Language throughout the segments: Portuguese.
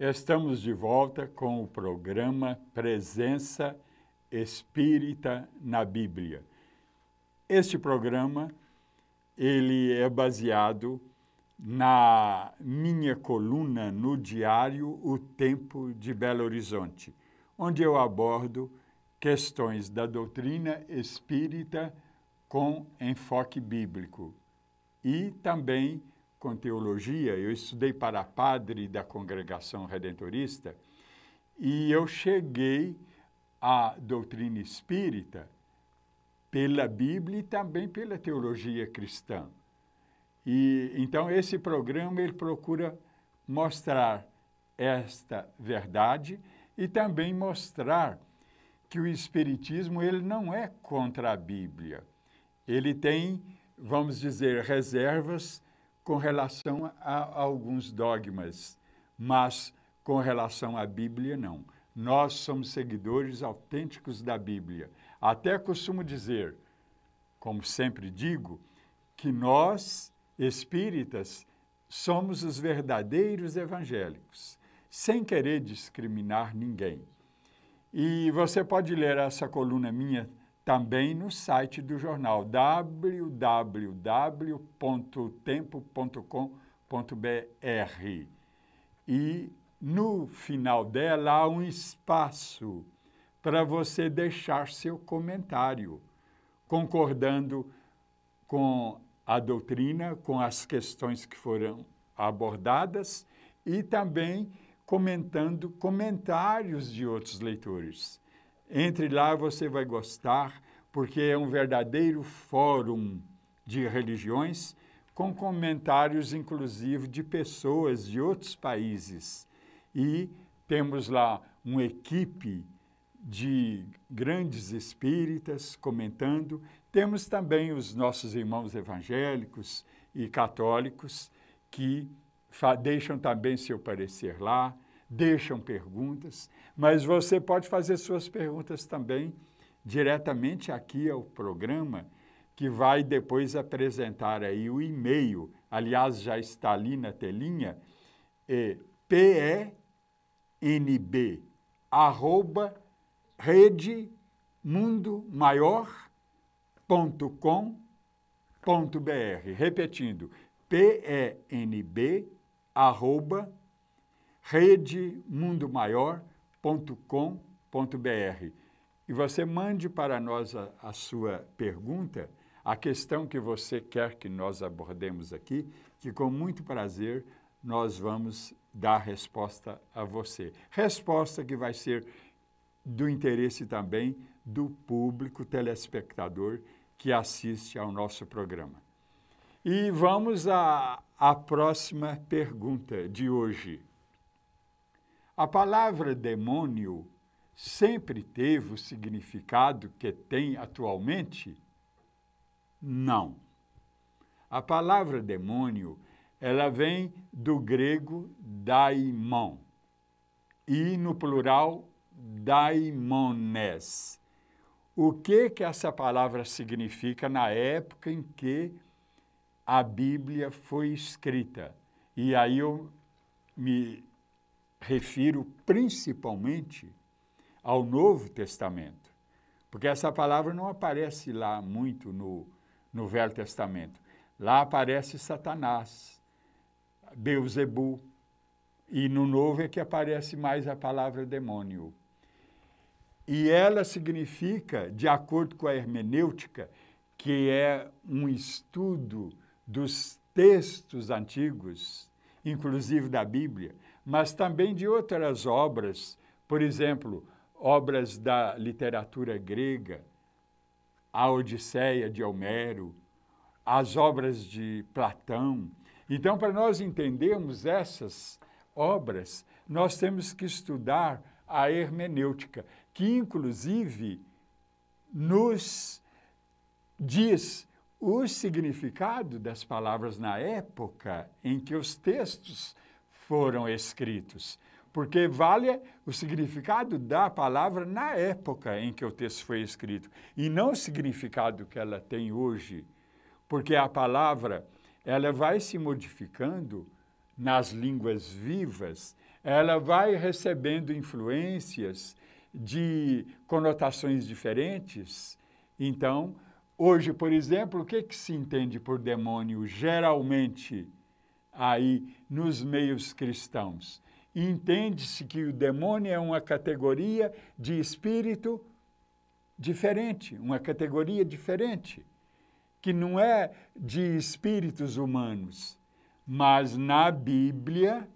Estamos de volta com o programa Presença Espírita na Bíblia. Este programa ele é baseado na minha coluna no diário O Tempo de Belo Horizonte, onde eu abordo questões da doutrina espírita com enfoque bíblico e também com teologia, eu estudei para padre da congregação redentorista e eu cheguei à doutrina espírita pela Bíblia e também pela teologia cristã. E então esse programa ele procura mostrar esta verdade e também mostrar que o espiritismo ele não é contra a Bíblia. Ele tem, vamos dizer, reservas com relação a, alguns dogmas, mas com relação à Bíblia, não. Nós somos seguidores autênticos da Bíblia. Até costumo dizer, como sempre digo, que nós, espíritas, somos os verdadeiros evangélicos, sem querer discriminar ninguém. E você pode ler essa coluna minha também no site do jornal www.tempo.com.br. E no final dela há um espaço para você deixar seu comentário, concordando com a doutrina, com as questões que foram abordadas e também comentando comentários de outros leitores. Entre lá, você vai gostar, porque é um verdadeiro fórum de religiões, com comentários, inclusive, de pessoas de outros países. E temos lá uma equipe de grandes espíritas comentando. Temos também os nossos irmãos evangélicos e católicos que deixam também seu parecer lá deixam perguntas, mas você pode fazer suas perguntas também diretamente aqui ao programa, que vai depois apresentar aí o e-mail. Aliás, já está ali na telinha, é penb, arroba, rede, mundo maior, ponto com, ponto br. Repetindo, penb, arroba, redemundomaior.com.br. E você mande para nós a, a sua pergunta, a questão que você quer que nós abordemos aqui, que com muito prazer nós vamos dar resposta a você. Resposta que vai ser do interesse também do público telespectador que assiste ao nosso programa. E vamos à, à próxima pergunta de hoje. A palavra demônio sempre teve o significado que tem atualmente? Não. A palavra demônio, ela vem do grego daimon e no plural daimones. O que que essa palavra significa na época em que a Bíblia foi escrita? E aí eu me refiro principalmente ao Novo Testamento, porque essa palavra não aparece lá muito no, no Velho Testamento. Lá aparece Satanás, Beuzebu, e no Novo é que aparece mais a palavra demônio. E ela significa, de acordo com a hermenêutica, que é um estudo dos textos antigos, inclusive da Bíblia, mas também de outras obras, por exemplo, obras da literatura grega, a Odisseia de Homero, as obras de Platão. Então, para nós entendermos essas obras, nós temos que estudar a hermenêutica, que inclusive nos diz o significado das palavras na época em que os textos foram escritos. Porque vale o significado da palavra na época em que o texto foi escrito, e não o significado que ela tem hoje. Porque a palavra, ela vai se modificando nas línguas vivas, ela vai recebendo influências de conotações diferentes. Então, hoje, por exemplo, o que, que se entende por demônio geralmente? aí nos meios cristãos. Entende-se que o demônio é uma categoria de espírito diferente, uma categoria diferente, que não é de espíritos humanos, mas na Bíblia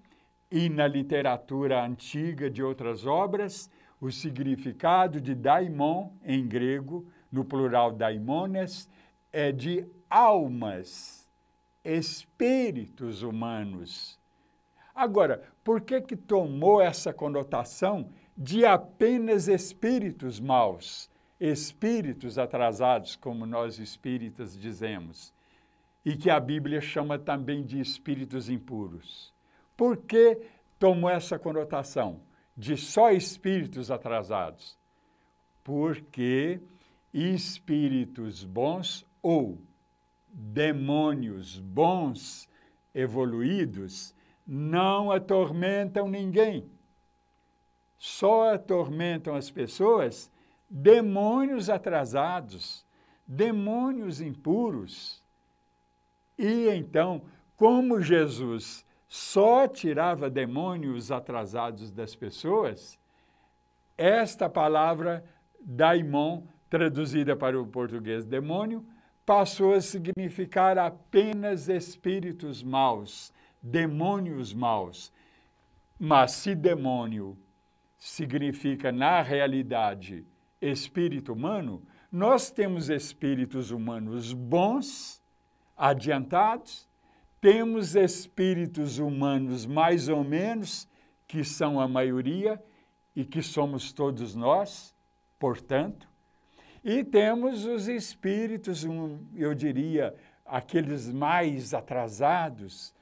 e na literatura antiga de outras obras, o significado de daimon em grego, no plural daimones, é de almas espíritos humanos. Agora, por que, que tomou essa conotação de apenas espíritos maus, espíritos atrasados, como nós espíritas dizemos, e que a Bíblia chama também de espíritos impuros? Por que tomou essa conotação de só espíritos atrasados? Porque espíritos bons ou demônios bons, evoluídos, não atormentam ninguém. Só atormentam as pessoas demônios atrasados, demônios impuros. E então, como Jesus só tirava demônios atrasados das pessoas, esta palavra daimon, traduzida para o português demônio, passou a significar apenas espíritos maus, demônios maus. Mas se demônio significa, na realidade, espírito humano, nós temos espíritos humanos bons, adiantados, temos espíritos humanos mais ou menos, que são a maioria e que somos todos nós, portanto, e temos os espíritos, um, eu diria, aqueles mais atrasados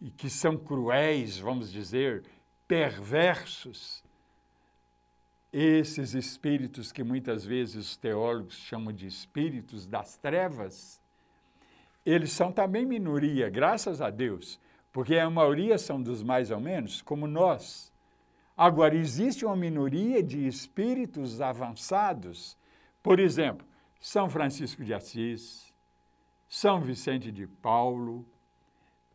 e que são cruéis, vamos dizer, perversos. Esses espíritos que muitas vezes os teólogos chamam de espíritos das trevas, eles são também minoria, graças a Deus, porque a maioria são dos mais ou menos, como nós. Agora, existe uma minoria de espíritos avançados por exemplo, São Francisco de Assis, São Vicente de Paulo,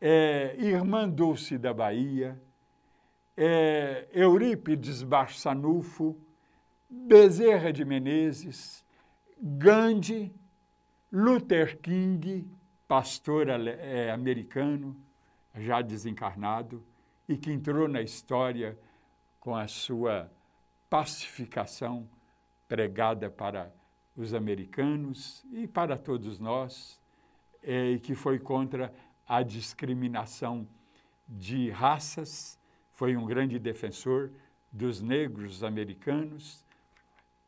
é, Irmã Dulce da Bahia, é, Eurípides Barçanufo, Bezerra de Menezes, Gandhi, Luther King, pastor é, americano, já desencarnado, e que entrou na história com a sua pacificação pregada para os americanos e para todos nós, é, que foi contra a discriminação de raças, foi um grande defensor dos negros americanos.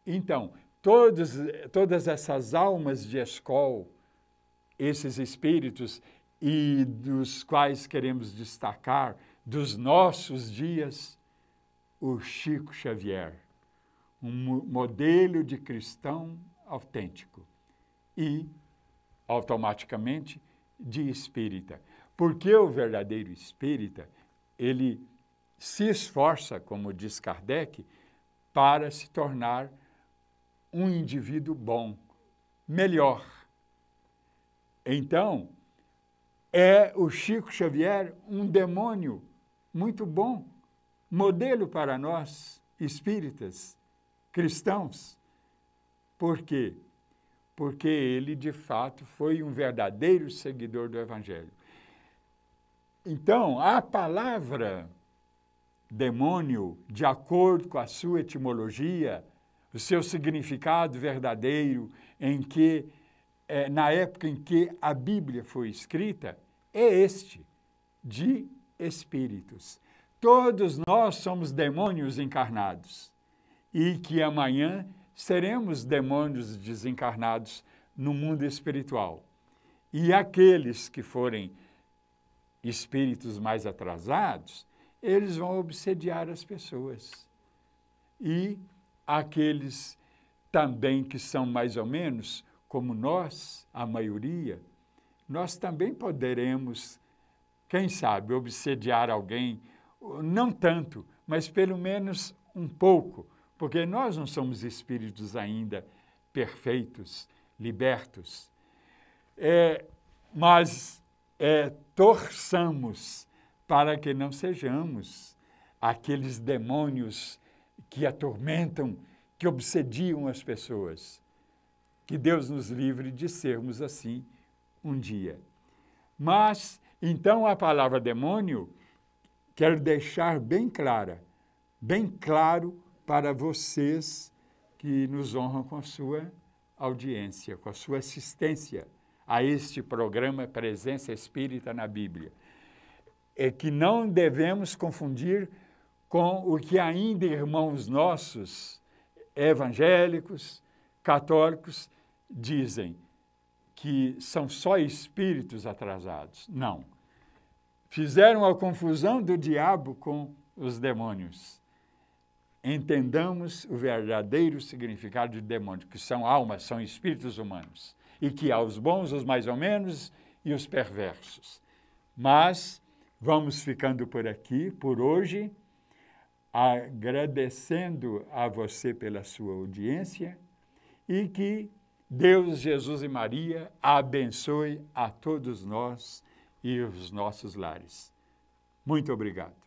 Então, todos, todas essas almas de escol, esses espíritos, e dos quais queremos destacar dos nossos dias, o Chico Xavier, um modelo de cristão autêntico e, automaticamente, de espírita. Porque o verdadeiro espírita, ele se esforça, como diz Kardec, para se tornar um indivíduo bom, melhor. Então, é o Chico Xavier um demônio muito bom, modelo para nós espíritas, cristãos. Por quê? Porque ele, de fato, foi um verdadeiro seguidor do Evangelho. Então, a palavra demônio, de acordo com a sua etimologia, o seu significado verdadeiro, em que, é, na época em que a Bíblia foi escrita, é este, de espíritos. Todos nós somos demônios encarnados e que amanhã seremos demônios desencarnados no mundo espiritual. E aqueles que forem espíritos mais atrasados, eles vão obsediar as pessoas. E aqueles também que são mais ou menos como nós, a maioria, nós também poderemos, quem sabe, obsediar alguém, não tanto, mas pelo menos um pouco porque nós não somos espíritos ainda perfeitos, libertos. É, mas é, torçamos para que não sejamos aqueles demônios que atormentam, que obsediam as pessoas. Que Deus nos livre de sermos assim um dia. Mas, então, a palavra demônio, quero deixar bem clara, bem claro para vocês que nos honram com a sua audiência, com a sua assistência a este programa Presença Espírita na Bíblia. É que não devemos confundir com o que ainda irmãos nossos evangélicos, católicos dizem que são só espíritos atrasados. Não. Fizeram a confusão do diabo com os demônios entendamos o verdadeiro significado de demônio, que são almas, são espíritos humanos, e que há os bons, os mais ou menos, e os perversos. Mas vamos ficando por aqui, por hoje, agradecendo a você pela sua audiência e que Deus, Jesus e Maria abençoe a todos nós e os nossos lares. Muito obrigado.